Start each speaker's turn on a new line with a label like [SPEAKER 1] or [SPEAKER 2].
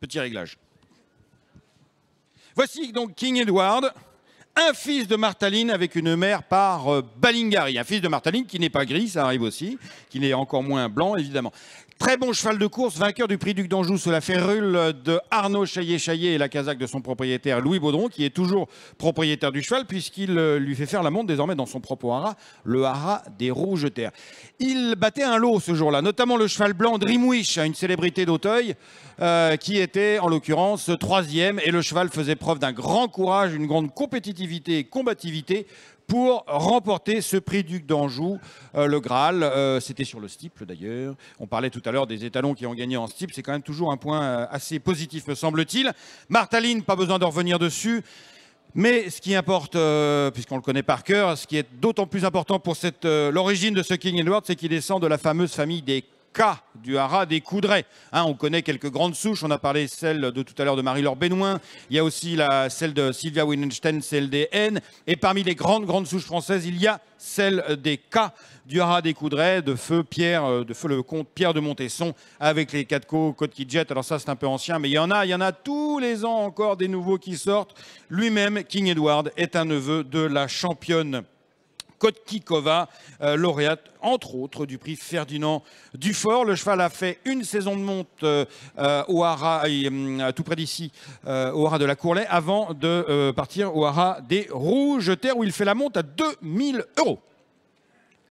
[SPEAKER 1] Petit réglage. Voici donc King Edward, un fils de Martaline avec une mère par euh, Balingari. Un fils de Martaline qui n'est pas gris, ça arrive aussi, qui n'est encore moins blanc, évidemment. Très bon cheval de course, vainqueur du prix Duc d'Anjou sous la ferrule de Arnaud chaillet chaillé et la casaque de son propriétaire Louis Baudron, qui est toujours propriétaire du cheval, puisqu'il euh, lui fait faire la montre désormais dans son propre haras, le haras des Rouges Terres. Il battait un lot ce jour-là, notamment le cheval blanc Dreamwish, une célébrité d'Auteuil, euh, qui était en l'occurrence troisième, et le cheval faisait preuve d'un grand courage, une grande compétitivité et combativité pour remporter ce prix Duc d'Anjou, euh, le Graal. Euh, c'était sur le stipe d'ailleurs. On parlait tout à l'heure des étalons qui ont gagné en stipe C'est quand même toujours un point euh, assez positif, me semble-t-il. Martaline, pas besoin de revenir dessus. Mais ce qui importe, puisqu'on le connaît par cœur, ce qui est d'autant plus important pour l'origine de ce King Edward, c'est qu'il descend de la fameuse famille des cas du haras des coudrets. Hein, on connaît quelques grandes souches, on a parlé celle de tout à l'heure de Marie-Laure Benoît. il y a aussi celle de Sylvia Winstein, celle des N, et parmi les grandes, grandes souches françaises, il y a celle des cas du haras des coudrets, de feu Pierre, euh, de feu le comte Pierre de Montesson, avec les quatre co côtes qui jettent, alors ça c'est un peu ancien, mais il y en a, il y en a tous les ans encore des nouveaux qui sortent. Lui-même, King Edward, est un neveu de la championne Kotkikova, euh, lauréate entre autres du prix Ferdinand Dufort. Le cheval a fait une saison de monte euh, euh, au Hara, hum, tout près d'ici, au Hara de la Courlay, avant de partir au Hara des Rouges Terres où il fait la monte à 2000 euros.